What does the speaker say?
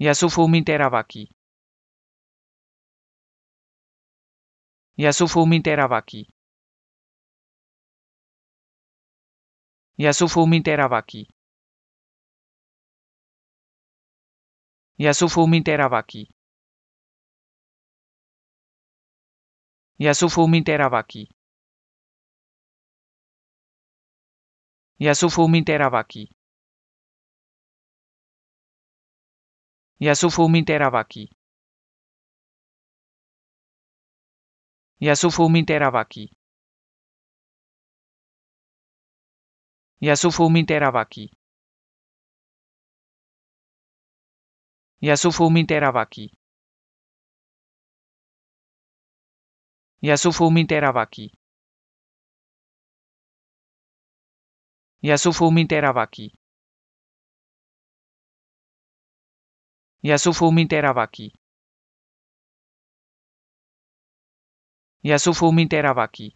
يسوف من تراواكي يسوف من تراواكي يسوف من تراواكي يسوف من تراواكي يسوف من تراواكي يسوف من تراواكي Yasufumi Terabaki. Yasufumi Terabaki. Yasufumi Terabaki. Yasufumi Terabaki. Yasufumi Terabaki. Yasufumi Terabaki. Yasufo Miterabaki. Yasufo Miterabaki.